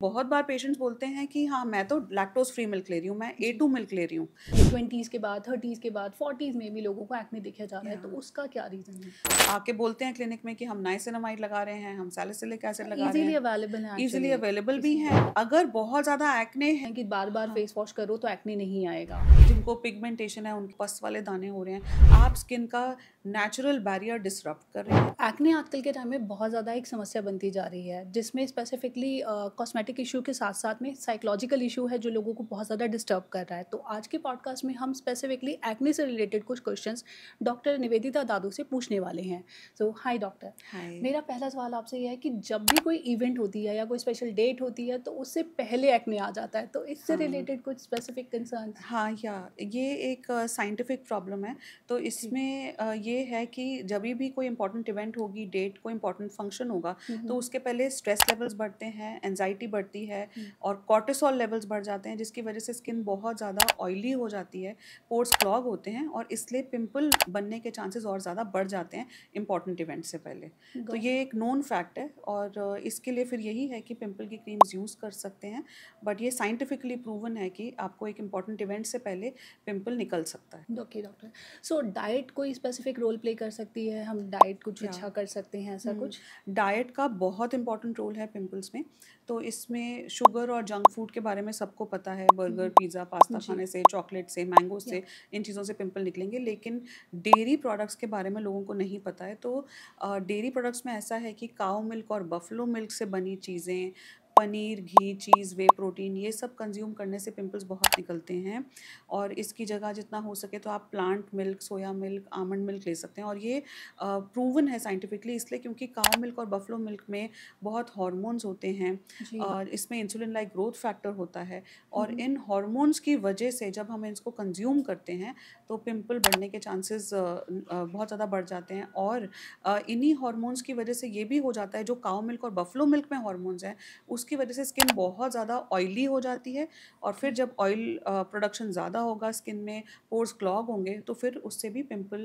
बहुत बार पेशेंट्स बोलते हैं कि हाँ मैं तो लैक्टोज फ्री मिल्क ले रही हूँ मैं ए टू मिल्क ले रही हूँ ट्वेंटीज़ के बाद थर्टीज़ के बाद फोर्टीज़ में भी लोगों को एक्ने देखा जा रहा है तो उसका क्या रीज़न है आके बोलते हैं क्लिनिक में कि हम नाइसिनमाइड लगा रहे हैं हम सैलिसिलिक एसिड लगा रहे हैं अवेलेबल है ईजिली अवेलेबल भी हैं अगर बहुत ज़्यादा एक्ने हैं कि बार बार फेस हाँ। वॉश करो तो एक्ने नहीं आएगा जिनको पिगमेंटेशन है उनके पस वाले दाने हो रहे हैं आप स्किन का नेचुरल बैरियर डिसरप्ट कर रहे हैं एक्ने आजकल के टाइम में बहुत ज़्यादा एक समस्या बनती जा रही है जिसमें स्पेसिफिकली कॉस्मेटिक सोमैटिक इशू के साथ साथ में साइकोलॉजिकल इशू है जो लोगों को बहुत ज़्यादा डिस्टर्ब कर रहा है तो आज के पॉडकास्ट में हम स्पेसिफिकली एक्ने से रिलेटेड कुछ क्वेश्चंस डॉक्टर निवेदिता दादू से पूछने वाले हैं सो हाय डॉक्टर मेरा पहला सवाल आपसे यह है कि जब भी कोई इवेंट होती है या कोई स्पेशल डेट होती है तो उससे पहले एक्ने आ जाता है तो इससे हाँ. रिलेटेड कुछ स्पेसिफिक कंसर्न हाँ या ये एक साइंटिफिक uh, प्रॉब्लम है तो इसमें uh, ये है कि जब भी कोई इंपॉर्टेंट इवेंट होगी डेट कोई इंपॉर्टेंट फंक्शन होगा हम्म, तो हम्म। उसके पहले स्ट्रेस लेवल्स बढ़ते हैं एनजाइटी बढ़ती है हम्म। और कॉर्टिसोल लेवल्स बढ़ जाते हैं जिसकी वजह से स्किन बहुत ज़्यादा ऑयली हो जाती है पोर्स क्लॉग होते हैं और इसलिए पिम्पल बनने के चांसेस और ज़्यादा बढ़ जाते हैं इंपॉर्टेंट इवेंट से पहले तो ये एक नोन फैक्ट है और इसके लिए फिर यही है कि पिम्पल की क्रीम्स यूज़ कर सकते हैं बट ये साइंटिफिकली प्रूवन है कि आपको एक इंपॉर्टेंट इवेंट से पहले पिम्पल निकल सकता है ओके डॉक्टर सो डाइट कोई स्पेसिफिक रोल प्ले कर सकती है हम डाइट कुछ अच्छा कर सकते हैं ऐसा हम्म। कुछ डाइट का बहुत इंपॉर्टेंट रोल है पिम्पल्स में तो इस उसमें शुगर और जंक फूड के बारे में सबको पता है बर्गर हम्म। पिज़्ज़ा पास्ता खाने से चॉकलेट से मैंगो से इन चीज़ों से पिंपल निकलेंगे लेकिन डेयरी प्रोडक्ट्स के बारे में लोगों को नहीं पता है तो डेयरी प्रोडक्ट्स में ऐसा है कि काओ मिल्क और बफलो मिल्क से बनी चीज़ें पनीर घी चीज़ वे प्रोटीन ये सब कंज्यूम करने से पिंपल्स बहुत निकलते हैं और इसकी जगह जितना हो सके तो आप plant milk soya milk almond milk ले सकते हैं और ये प्रूवन है साइंटिफिकली इसलिए क्योंकि काव मिल्क और बफलो मिल्क में बहुत हॉर्मोन्स होते हैं और इसमें इंसुलिन लाइक ग्रोथ फैक्टर होता है और हम्म। इन हॉर्मोन्स की वजह से जब हम इसको कंज्यूम करते हैं तो पिम्पल बढ़ने के चांसेस बहुत ज़्यादा बढ़ जाते हैं और इन्हीं हॉर्मोन्स की वजह से ये भी हो जाता है जो काव मिल्क और बफलो मिल्क में हॉर्मोन्स हैं उस उसकी वजह से स्किन बहुत ज़्यादा ऑयली हो जाती है और फिर जब ऑयल प्रोडक्शन ज़्यादा होगा स्किन में पोर्स क्लॉग होंगे तो फिर उससे भी पिंपल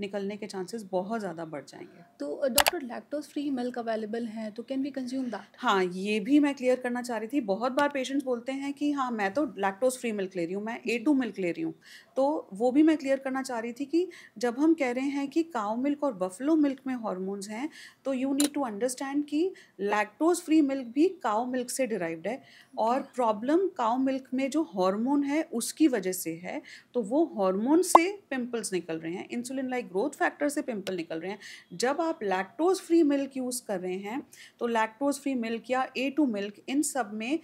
निकलने के चांसेस बहुत ज़्यादा बढ़ जाएंगे तो doctor lactose free milk available है तो कैन वी कंज्यूम दैट हाँ ये भी मैं क्लियर करना चाह रही थी बहुत बार पेशेंट्स बोलते हैं कि हाँ मैं तो लैक्टोज फ्री मिल्क ले रही हूँ मैं ए टू मिल्क ले रही हूँ तो वो भी मैं क्लियर करना चाह रही थी कि जब हम कह रहे हैं कि काउ मिल्क और बफलो मिल्क में हॉर्मोन्स हैं तो यू नीड टू अंडरस्टैंड कि लैक्टोज फ्री मिल्क भी काउ मिल्क से डिराइव्ड है और प्रॉब्लम काउ मिल्क में जो हार्मोन है उसकी वजह से है तो वो हार्मोन से पिंपल्स निकल रहे हैं इंसुलिन लाइक ग्रोथ फैक्टर से पिंपल निकल रहे हैं जब आप लैक्टोज फ्री मिल्क यूज़ कर रहे हैं तो लैक्टोज फ्री मिल्क या ए टू मिल्क इन सब में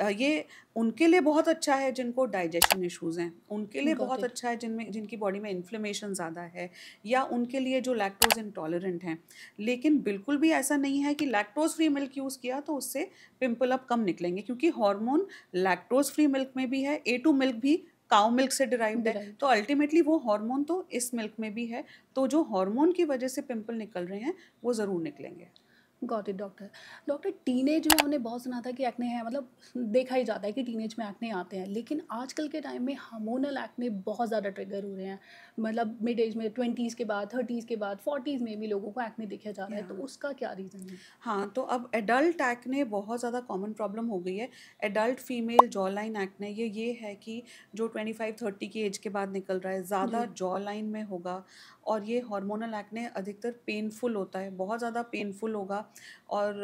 ये उनके लिए बहुत अच्छा है जिनको डाइजेशन इश्यूज हैं उनके लिए बहुत अच्छा है जिनमें जिनकी बॉडी में इन्फ्लेमेशन ज़्यादा है या उनके लिए जो लैक्टोज इंटॉलरेंट हैं लेकिन बिल्कुल भी ऐसा नहीं है कि लैक्टोज फ्री मिल्क यूज़ किया तो उससे पिम्पल अब कम निकलेंगे क्योंकि हार्मोन लैक्टोज फ्री मिल्क में भी है ए टू मिल्क भी काउ मिल्क से डिराइव्ड है तो अल्टीमेटली वो हार्मोन तो इस मिल्क में भी है तो जो हार्मोन की वजह से पिंपल निकल रहे हैं वो ज़रूर निकलेंगे got it doctor doctor teenage में हमने बहुत सुना था कि एक्ने है मतलब देखा ही जाता है कि टीनेज में एक्ने आते हैं लेकिन आजकल के टाइम में हार्मोनल एक्ने बहुत ज़्यादा ट्रिगर हो रहे हैं मतलब मिड एज में ट्वेंटीज़ के बाद थर्टीज़ के बाद फोर्टीज़ में भी लोगों को एक्ने देखा जा रहा है तो उसका क्या रीज़न है हाँ तो अब एडल्ट एक्ने बहुत ज़्यादा कॉमन प्रॉब्लम हो गई है adult female jaw line acne ये ये है कि जो ट्वेंटी फाइव थर्टी की एज के बाद निकल रहा है ज़्यादा जॉ लाइन में होगा और ये हार्मोनल एक्ने अधिकतर पेनफुल होता है बहुत ज़्यादा पेनफुल होगा और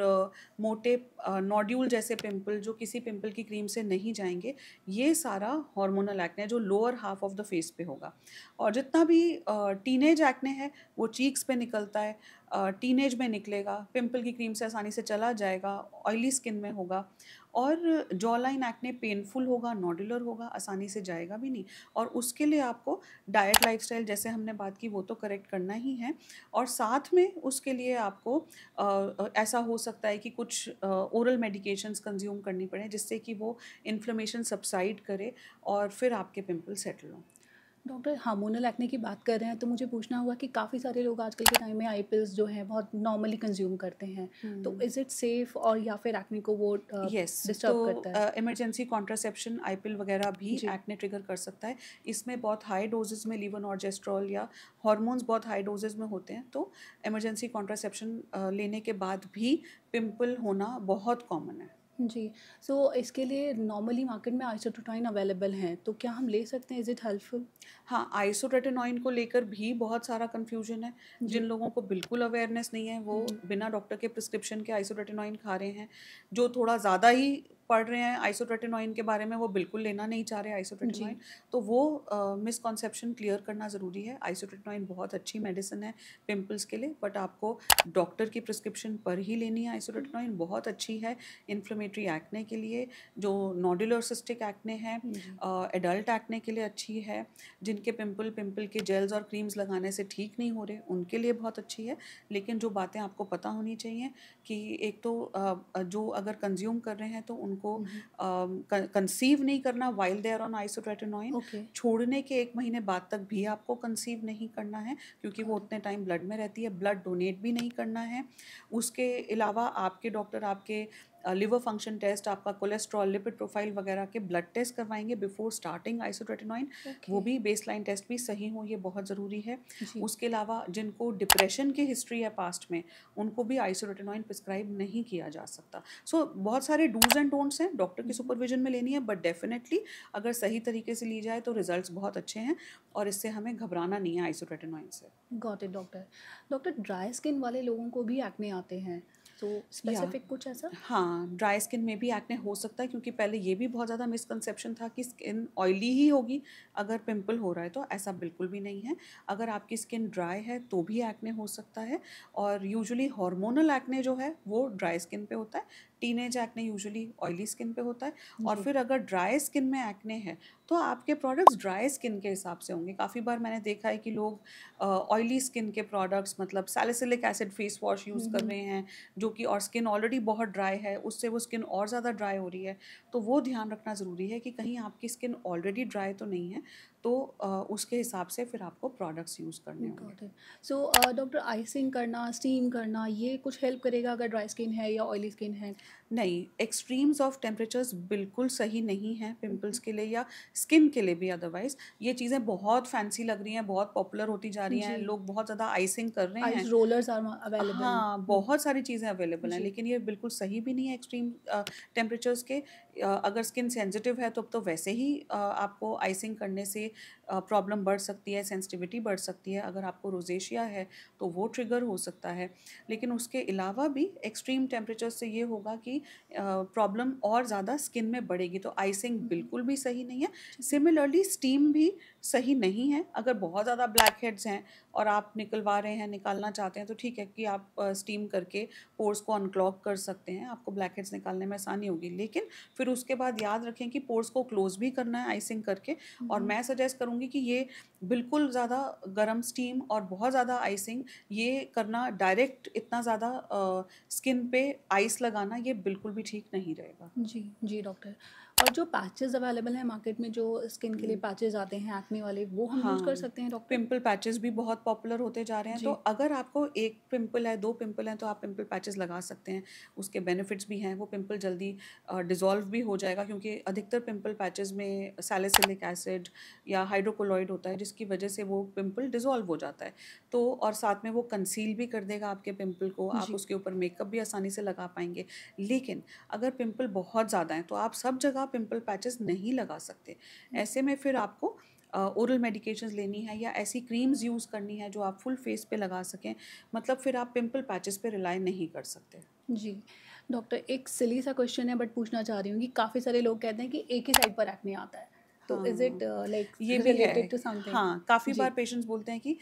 मोटे नॉड्यूल जैसे पिंपल जो किसी पिंपल की क्रीम से नहीं जाएंगे ये सारा हार्मोनल एक्ने जो lower half of the face पे होगा और जितना भी टीनेज एक्ने है वो चीक्स पे निकलता है टीनेज में निकलेगा पिंपल की क्रीम से आसानी से चला जाएगा ऑयली स्किन में होगा और जॉ लाइन एक्ने पेनफुल होगा नॉडुलर होगा आसानी से जाएगा भी नहीं और उसके लिए आपको डाइट लाइफस्टाइल जैसे हमने बात की वो तो करेक्ट करना ही है और साथ में उसके लिए आपको आ, ऐसा हो सकता है कि कुछ ओरल मेडिकेशंस कंज्यूम करनी पड़े जिससे कि वो इन्फ्लेमेशन सब्साइड करे और फिर आपके पिंपल सेटल हों डॉक्टर हार्मोनल एक्ने की बात कर रहे हैं तो मुझे पूछना हुआ कि काफ़ी सारे लोग आजकल के टाइम में आई पिल्स जो हैं बहुत नॉर्मली कंज्यूम करते हैं हम्म। तो इज़ इट सेफ और या फिर एक्ने को वो डिस्टर्ब तो, करता है इमरजेंसी कॉन्ट्रासेप्शन आई पिल वगैरह भी एक्ने ट्रिगर कर सकता है इसमें बहुत हाई डोजेज में लीवन और जेस्ट्रॉल या हॉर्मोन्स बहुत हाई डोजेज में होते हैं तो इमरजेंसी कॉन्ट्रासेप्शन लेने के बाद भी पिम्पल होना बहुत कॉमन है जी सो so, इसके लिए नॉर्मली मार्केट में आइसोटोटाइन अवेलेबल हैं तो क्या हम ले सकते हैं इज़ इट हेल्पफुल हाँ आइसोटेटेनॉइन को लेकर भी बहुत सारा कन्फ्यूजन है जिन लोगों को बिल्कुल अवेयरनेस नहीं है वो हम्म। बिना डॉक्टर के प्रिस्क्रिप्शन के आइसोटेटेनॉइन खा रहे हैं जो थोड़ा ज़्यादा ही पढ़ रहे हैं आइसोट्रेटिनोइन के बारे में वो बिल्कुल लेना नहीं चाह रहे आइसोट्रेटिनोइन तो वो मिसकॉन्सेप्शन क्लियर करना ज़रूरी है आइसोट्रेटिनोइन बहुत अच्छी मेडिसिन है पिम्पल्स के लिए बट आपको डॉक्टर की प्रिस्क्रिप्शन पर ही लेनी है आइसोट्रेटिनोइन बहुत अच्छी है इन्फ्लेमेटरी एक्ने के लिए जो नोडुलर सिस्टिक एक्ने हैं एडल्ट एक्ने के लिए अच्छी है जिनके पिम्पल पिम्पल के जेल्स और क्रीम्स लगाने से ठीक नहीं हो रहे उनके लिए बहुत अच्छी है लेकिन जो बातें आपको पता होनी चाहिए कि एक तो जो अगर कंज्यूम कर रहे हैं तो उन उनको हम्म। कंसीव नहीं करना वाइल देयर ऑन आइसोट्रेटेनोइन छोड़ने के एक महीने बाद तक भी आपको कंसीव नहीं करना है क्योंकि वो उतने टाइम ब्लड में रहती है ब्लड डोनेट भी नहीं करना है उसके अलावा आपके डॉक्टर आपके लिवर फंक्शन टेस्ट आपका कोलेस्ट्रॉल लिपिड प्रोफाइल वगैरह के ब्लड टेस्ट करवाएंगे बिफोर स्टार्टिंग आइसोट्रेटिनॉइन okay. वो भी बेस लाइन टेस्ट भी सही हो ये बहुत ज़रूरी है उसके अलावा जिनको डिप्रेशन की हिस्ट्री है पास्ट में उनको भी आइसोट्रेटिनॉइन प्रिस्क्राइब नहीं किया जा सकता सो so, बहुत सारे डूज एंड डोंट्स हैं डॉक्टर की सुपरविजन हम्म। में लेनी है बट डेफिनेटली अगर सही तरीके से ली जाए तो रिजल्ट बहुत अच्छे हैं और इससे हमें घबराना नहीं है आइसोट्रेटिनॉइन से got it doctor doctor dry skin वाले लोगों को भी एक्ने आते हैं तो स्पेसिफिक कुछ ऐसा हाँ ड्राई स्किन में भी एक्ने हो सकता है क्योंकि पहले ये भी बहुत ज़्यादा मिसकनसेप्शन था कि स्किन ऑयली ही होगी अगर पिंपल हो रहा है तो ऐसा बिल्कुल भी नहीं है अगर आपकी स्किन ड्राई है तो भी एक्ने हो सकता है और यूजुअली हार्मोनल एक्ने जो है वो ड्राई स्किन पे होता है teen age acne usually oily skin पे होता है और फिर अगर ड्राई स्किन में एक्ने हैं तो आपके प्रोडक्ट्स ड्राई स्किन के हिसाब से होंगे काफ़ी बार मैंने देखा है कि लोग ऑयली स्किन के प्रोडक्ट्स मतलब salicylic acid face wash use कर हम्म। रहे हैं जो कि और स्किन ऑलरेडी बहुत ड्राई है उससे वो स्किन और ज़्यादा ड्राई हो रही है तो वो ध्यान रखना ज़रूरी है कि कहीं आपकी स्किन ऑलरेडी ड्राई तो नहीं है तो उसके हिसाब से फिर आपको प्रोडक्ट्स यूज़ करने होंगे सो डॉक्टर आइसिंग करना स्टीम करना ये कुछ हेल्प करेगा अगर ड्राई स्किन है या ऑयली स्किन है नहीं एक्सट्रीम्स ऑफ टेम्परेचर्स बिल्कुल सही नहीं है पिंपल्स के लिए या स्किन के लिए भी अदरवाइज ये चीज़ें बहुत फैंसी लग रही हैं बहुत पॉपुलर होती जा रही हैं लोग बहुत ज़्यादा आइसिंग कर रहे हैं रोलर्स अवेलेबल हाँ बहुत सारी चीज़ें अवेलेबल हैं लेकिन ये बिल्कुल सही भी नहीं है एक्सट्रीम टेम्परेचर्स के अगर स्किन सेंसिटिव है तो अब तो वैसे ही आपको आइसिंग करने से प्रॉब्लम बढ़ सकती है सेंसिटिविटी बढ़ सकती है अगर आपको रोजेशिया है तो वो ट्रिगर हो सकता है लेकिन उसके अलावा भी एक्सट्रीम टेम्परेचर से ये होगा कि प्रॉब्लम और ज़्यादा स्किन में बढ़ेगी तो आइसिंग बिल्कुल भी सही नहीं है सिमिलरली स्टीम भी सही नहीं है अगर बहुत ज़्यादा ब्लैक हेड्स हैं और आप निकलवा रहे हैं निकालना चाहते हैं तो ठीक है कि आप स्टीम करके पोर्स को अनक्लॉक कर सकते हैं आपको ब्लैक हेड्स निकालने में आसानी होगी लेकिन फिर फिर उसके बाद याद रखें कि पोर्स को क्लोज भी करना है आइसिंग करके और हम्म। मैं सजेस्ट करूँगी कि ये बिल्कुल ज़्यादा गर्म स्टीम और बहुत ज़्यादा आइसिंग ये करना डायरेक्ट इतना ज़्यादा स्किन पे आइस लगाना ये बिल्कुल भी ठीक नहीं रहेगा जी जी डॉक्टर और जो पैचेस अवेलेबल हैं मार्केट में जो स्किन के लिए पैचेस hmm. आते हैं एक्ने वाले वो हम हाँ, यूज कर सकते हैं डॉक्टर पिंपल पैचेस भी बहुत पॉपुलर होते जा रहे हैं तो अगर आपको एक पिंपल है दो पिंपल हैं तो आप पिंपल पैचेस लगा सकते हैं उसके बेनिफिट्स भी हैं वो पिंपल जल्दी डिज़ोल्व भी हो जाएगा क्योंकि अधिकतर पिंपल पैचेज़ में सैलिसिलिक एसिड या हाइड्रोकोलॉइड होता है जिसकी वजह से वो पिम्पल डिज़ोल्व हो जाता है तो और साथ में वो कंसील भी कर देगा आपके पिम्पल को आप उसके ऊपर मेकअप भी आसानी से लगा पाएंगे लेकिन अगर पिम्पल बहुत ज़्यादा हैं तो आप सब जगह आप पिंपल पैचेस नहीं लगा सकते ऐसे में फिर आपको ओरल मेडिकेशंस लेनी है या ऐसी क्रीम्स यूज़ करनी है जो आप फुल फेस पे लगा सकें मतलब फिर आप पिंपल पैचेस पे रिलाई नहीं कर सकते जी डॉक्टर एक सिली सा क्वेश्चन है बट पूछना चाह रही हूँ कि काफ़ी सारे लोग कहते हैं कि एक ही साइड पर एक्ने आता है तो इज इट लाइक ये भी रिलेटेड टू समथिंग हाँ काफ़ी बार पेशेंट्स बोलते हैं कि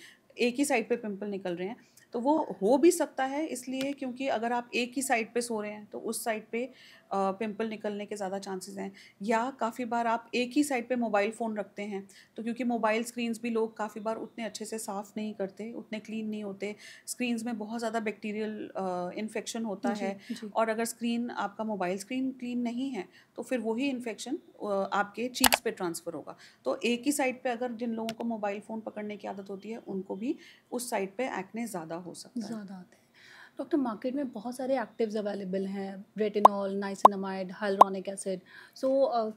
एक ही साइड पे पिंपल निकल रहे हैं तो वो हो भी सकता है इसलिए क्योंकि अगर आप एक ही साइड पे सो रहे हैं तो उस साइड पे पिंपल निकलने के ज़्यादा चांसेस हैं या काफ़ी बार आप एक ही साइड पे मोबाइल फ़ोन रखते हैं तो क्योंकि मोबाइल स्क्रीन्स भी लोग काफ़ी बार उतने अच्छे से साफ़ नहीं करते उतने क्लीन नहीं होते स्क्रीन्स में बहुत ज़्यादा बैक्टीरियल इन्फेक्शन होता जी, है जी. और अगर स्क्रीन आपका मोबाइल स्क्रीन क्लीन नहीं है तो फिर वही इन्फेक्शन आपके चीक्स पे ट्रांसफ़र होगा तो एक ही साइड पे अगर जिन लोगों को मोबाइल फ़ोन पकड़ने की आदत होती है उनको भी उस साइड पे एक्ने ज़्यादा हो सकता है ज्यादा आते डॉक्टर मार्केट में बहुत सारे एक्टिव्स अवेलेबल हैं retinol niacinamide hyaluronic acid so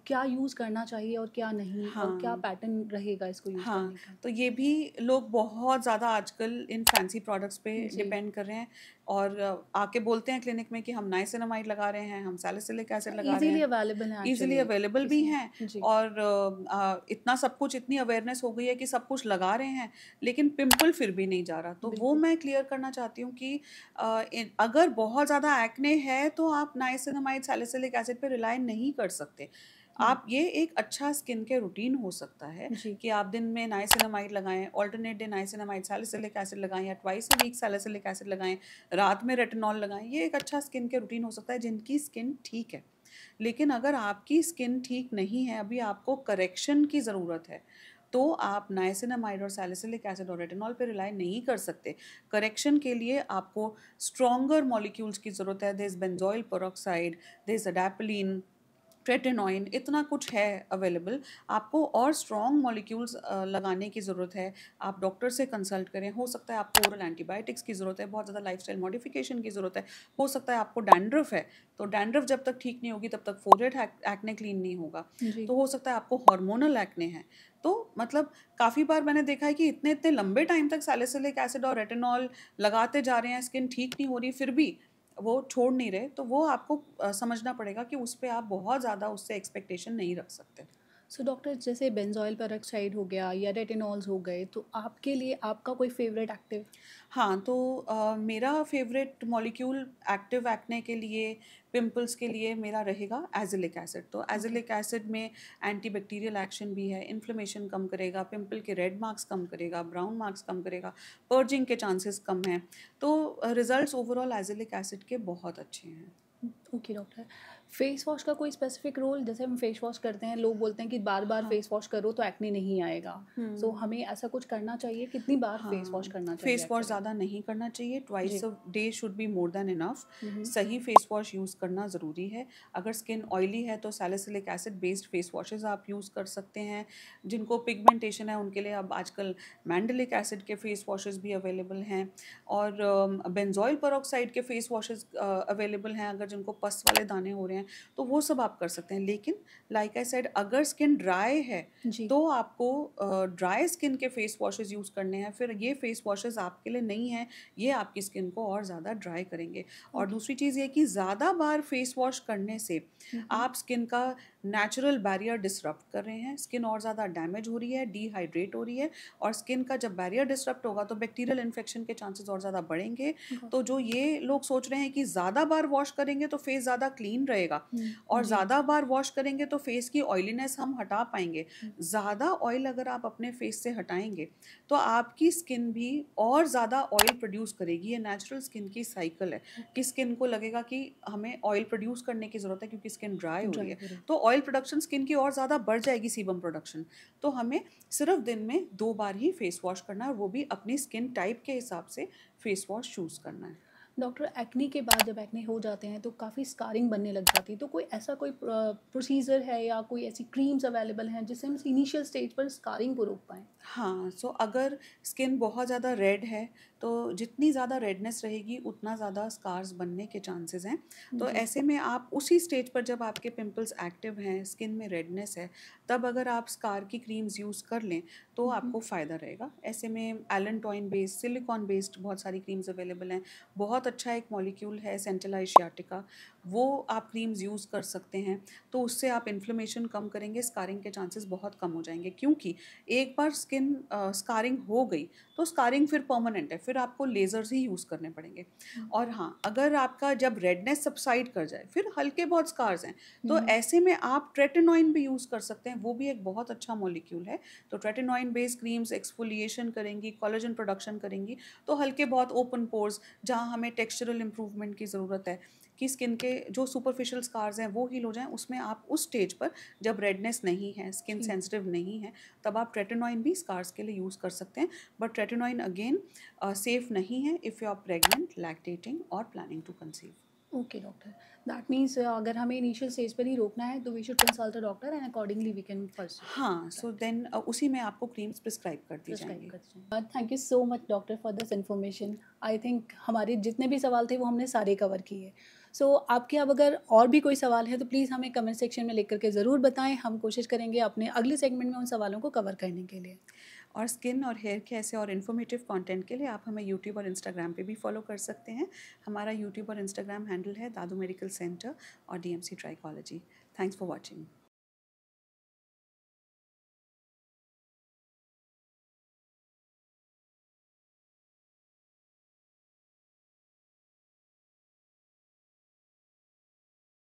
क्या यूज़ करना चाहिए और क्या नहीं हाँ. और क्या पैटर्न रहेगा इसको यूज़ हाँ. करने का तो ये भी लोग बहुत ज़्यादा आजकल इन फैंसी प्रोडक्ट्स पे डिपेंड कर रहे हैं और आके बोलते हैं क्लिनिक में कि हम नाइसिनमाइड लगा रहे हैं हम सैलिसिलिक एसिड लगा रहे हैं अवेलेबल है ईजिली अवेलेबल भी हैं और इतना सब कुछ इतनी अवेयरनेस हो गई है कि सब कुछ लगा रहे हैं लेकिन पिंपल फिर भी नहीं जा रहा तो वो मैं क्लियर करना चाहती हूँ कि आ, अगर बहुत ज़्यादा एक्ने है तो आप नाइसिनमाइड सैलिसिलिक एसिड पर रिलाई नहीं कर सकते हम्म। आप ये एक अच्छा स्किन के रूटीन हो सकता है कि आप दिन में नाइसिनमाइड लगाएं alternate day niacinamide salicylic acid लगाएं या twice a week salicylic acid लगाएं रात में रेटिनॉल लगाएं ये एक अच्छा स्किन के रूटीन हो सकता है जिनकी स्किन ठीक है लेकिन अगर आपकी स्किन ठीक नहीं है अभी आपको करेक्शन की ज़रूरत है तो आप नाइसिनमाइड और सैलिसिलिक एसिड और रेटेनॉल पर रिलाई नहीं कर सकते करेक्शन के लिए आपको स्ट्रॉन्गर मॉलिक्यूल्स की ज़रूरत है this benzoyl peroxide this adapalene tretinoin इतना कुछ है अवेलेबल आपको और स्ट्रॉन्ग मॉलिक्यूल्स लगाने की ज़रूरत है आप डॉक्टर से कंसल्ट करें हो सकता है आपको ओरल एंटीबायोटिक्स की ज़रूरत है बहुत ज़्यादा लाइफस्टाइल मॉडिफिकेशन की ज़रूरत है हो सकता है आपको डैंड्रफ है तो डैंड्रफ जब तक ठीक नहीं होगी तब तक फोरेट एक्ने क्लीन नहीं होगा तो हो सकता है आपको हॉर्मोनल एक्ने हैं तो मतलब काफ़ी बार मैंने देखा है कि इतने इतने लंबे टाइम तक सैलिसिलिक एसिड और रेटेनॉल लगाते जा रहे हैं स्किन ठीक नहीं हो रही फिर भी वो छोड़ नहीं रहे तो वो आपको समझना पड़ेगा कि उस पर आप बहुत ज़्यादा उससे एक्सपेक्टेशन नहीं रख सकते सो डॉक्टर जैसे बेंजॉयल पर हो गया या रेटिनॉल्स हो गए तो आपके लिए आपका कोई फेवरेट एक्टिव हाँ तो आ, मेरा फेवरेट मॉलिक्यूल एक्टिव एक्ने के लिए पिंपल्स के लिए मेरा रहेगा एजिलिक एसिड तो एजिलिक एसिड में एंटी बैक्टीरियल एक्शन भी है इन्फ्लेमेशन कम करेगा पिंपल के रेड मार्क्स कम करेगा ब्राउन मार्क्स कम करेगा पर्जिंग के चांसेस कम हैं तो रिजल्ट्स ओवरऑल एजिलिक एसिड के बहुत अच्छे हैं okay okay, doctor face wash का कोई स्पेसिफिक रोल जैसे हम फेस वॉश करते हैं लोग बोलते हैं कि बार बार हाँ. फेस वॉश करो तो एक्ने नहीं आएगा सो so, हम्म। हमें ऐसा कुछ करना चाहिए कितनी बार हाँ. फेस वॉश करना चाहिए फेस वॉश ज़्यादा नहीं करना चाहिए twice day should be more than enough सही फेस वॉश यूज़ करना ज़रूरी है अगर स्किन ऑयली है तो salicylic acid based face washes आप यूज़ कर सकते हैं जिनको पिगमेंटेशन है उनके लिए अब आजकल मैंडलिक एसिड के फेस वॉशेज भी अवेलेबल हैं और बेंजॉयल um, पर के फेस वॉशेज अवेलेबल हैं अगर जिनको पस वाले दाने हो रहे हैं हैं तो वो सब आप कर सकते हैं लेकिन लाइक आई सेड अगर स्किन ड्राई है तो आपको ड्राई स्किन के फेस वॉशेज यूज़ करने हैं फिर ये फेस वॉशेज आपके लिए नहीं है ये आपकी स्किन को और ज़्यादा ड्राई करेंगे और दूसरी चीज़ ये कि ज़्यादा बार फेस वॉश करने से हम्म, हम्म। आप स्किन का नेचुरल बैरियर डिसरप्ट कर रहे हैं स्किन और ज़्यादा डैमेज हो रही है डिहाइड्रेट हो रही है और स्किन का जब बैरियर डिस्टर्ब होगा तो बैक्टीरियल इन्फेक्शन के चांसेस और ज़्यादा बढ़ेंगे तो जो ये लोग सोच रहे हैं कि ज़्यादा बार वॉश करेंगे तो फेस ज़्यादा क्लीन रहेगा निकलेगा हम्म, और हम्म। ज़्यादा बार वॉश करेंगे तो फेस की ऑयलीनेस हम हटा पाएंगे हम्म। ज़्यादा ऑयल अगर आप अपने फेस से हटाएंगे तो आपकी स्किन भी और ज़्यादा ऑयल प्रोड्यूस करेगी ये नेचुरल स्किन की साइकिल है कि स्किन को लगेगा कि हमें ऑयल प्रोड्यूस करने की ज़रूरत है क्योंकि स्किन ड्राई हो रही है तो ऑयल प्रोडक्शन स्किन की और ज़्यादा बढ़ जाएगी सीबम प्रोडक्शन तो हमें सिर्फ दिन में दो बार ही फेस वॉश करना है वो भी अपनी स्किन टाइप के हिसाब से फेस वॉश चूज़ करना है डॉक्टर एक्ने के बाद जब एक्ने हो जाते हैं तो काफ़ी स्कारिंग बनने लग जाती है तो कोई ऐसा कोई प्रोसीजर है या कोई ऐसी क्रीम्स अवेलेबल हैं जिससे हम इनिशियल स्टेज पर स्कारिंग को रोक पाएँ हाँ सो अगर स्किन बहुत ज़्यादा रेड है तो जितनी ज़्यादा रेडनेस रहेगी उतना ज़्यादा स्कार्स बनने के चांसेस हैं तो ऐसे में आप उसी स्टेज पर जब आपके पिंपल्स एक्टिव हैं स्किन में रेडनेस है तब अगर आप स्कार की क्रीम्स यूज़ कर लें तो हम्म। आपको फ़ायदा रहेगा ऐसे में एलन बेस्ड सिलिकॉन बेस्ड बहुत सारी क्रीम्स अवेलेबल हैं बहुत अच्छा एक मॉलिक्यूल है सेंट्रलाइशियाटिका एशियाटिका वो आप क्रीम्स यूज़ कर सकते हैं तो उससे आप इन्फ्लेमेशन कम करेंगे स्कारिंग के चांसेस बहुत कम हो जाएंगे क्योंकि एक बार स्किन स्कारिंग हो गई तो स्कारिंग फिर परमानेंट है फिर आपको लेज़र्स ही यूज़ करने पड़ेंगे हम्म। और हाँ अगर आपका जब रेडनेस सब्साइड कर जाए फिर हल्के बहुत स्कार्स हैं तो हम्म। ऐसे में आप ट्रेटेनॉइन भी यूज़ कर सकते हैं वो भी एक बहुत अच्छा मोलिक्यूल है तो ट्रेटेनॉइन बेस्ड क्रीम्स एक्सफोलिएशन करेंगी कॉलेजन प्रोडक्शन करेंगी तो हल्के बहुत ओपन पोर्स जहाँ हमें टेक्सचरल इम्प्रूवमेंट की ज़रूरत है कि स्किन के जो सुपरफिशियल स्कार्स हैं वो हील हो जाएं उसमें आप उस स्टेज पर जब रेडनेस नहीं है स्किन सेंसिटिव नहीं है तब आप ट्रेटेनॉइन भी स्कार्स के लिए यूज़ कर सकते हैं बट ट्रेटेनॉइन अगेन सेफ नहीं है if you are pregnant lactating और planning to conceive okay doctor that means अगर हमें इनिशियल स्टेज पर ही रोकना है तो we should consult a doctor and accordingly we can हाँ सो देन उसी में आपको क्रीम्स प्रिस्क्राइब कर दी जाएंगी thank you so much doctor for this information I think हमारे जितने भी सवाल थे वो हमने सारे कवर किए सो so, आपके अब अगर और भी कोई सवाल है तो प्लीज़ हमें कमेंट सेक्शन में लिख करके ज़रूर बताएं हम कोशिश करेंगे अपने अगले सेगमेंट में उन सवालों को कवर करने के लिए और स्किन और हेयर के ऐसे और इन्फॉर्मेटिव कंटेंट के लिए आप हमें यूट्यूब और इंस्टाग्राम पे भी फॉलो कर सकते हैं हमारा यूट्यूब और इंस्टाग्राम हैंडल है दादू मेडिकल सेंटर और D M C trichology thanks for watching